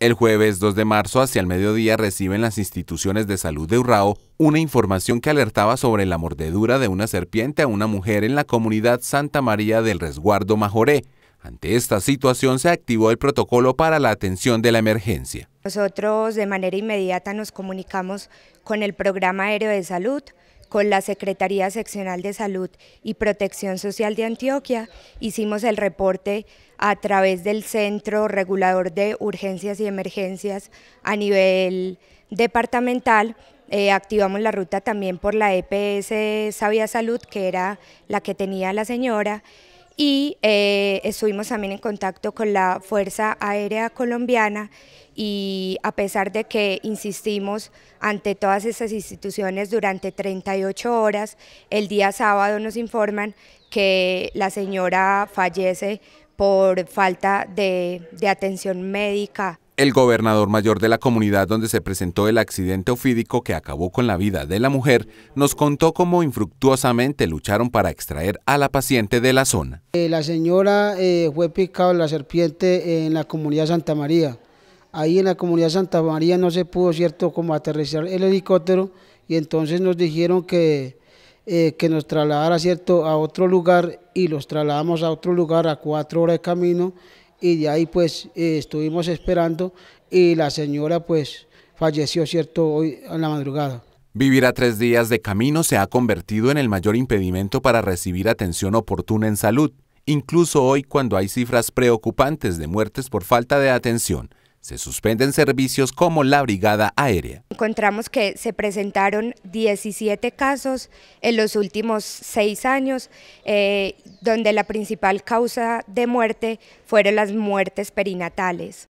El jueves 2 de marzo hacia el mediodía reciben las instituciones de salud de Urrao una información que alertaba sobre la mordedura de una serpiente a una mujer en la comunidad Santa María del Resguardo Majoré. Ante esta situación se activó el protocolo para la atención de la emergencia. Nosotros de manera inmediata nos comunicamos con el programa aéreo de salud, con la Secretaría Seccional de Salud y Protección Social de Antioquia hicimos el reporte a través del Centro Regulador de Urgencias y Emergencias a nivel departamental. Eh, activamos la ruta también por la EPS Sabia Salud, que era la que tenía la señora, y eh, estuvimos también en contacto con la Fuerza Aérea Colombiana y a pesar de que insistimos ante todas estas instituciones durante 38 horas, el día sábado nos informan que la señora fallece por falta de atención médica el gobernador mayor de la comunidad donde se presentó el accidente ofídico que acabó con la vida de la mujer, nos contó cómo infructuosamente lucharon para extraer a la paciente de la zona. Eh, la señora eh, fue picada la serpiente en la comunidad Santa María. Ahí en la comunidad Santa María no se pudo, cierto, como aterrizar el helicóptero y entonces nos dijeron que, eh, que nos trasladara, cierto, a otro lugar y los trasladamos a otro lugar a cuatro horas de camino y de ahí pues eh, estuvimos esperando y la señora pues falleció, ¿cierto?, hoy en la madrugada. Vivir a tres días de camino se ha convertido en el mayor impedimento para recibir atención oportuna en salud, incluso hoy cuando hay cifras preocupantes de muertes por falta de atención se suspenden servicios como la Brigada Aérea. Encontramos que se presentaron 17 casos en los últimos seis años, eh, donde la principal causa de muerte fueron las muertes perinatales.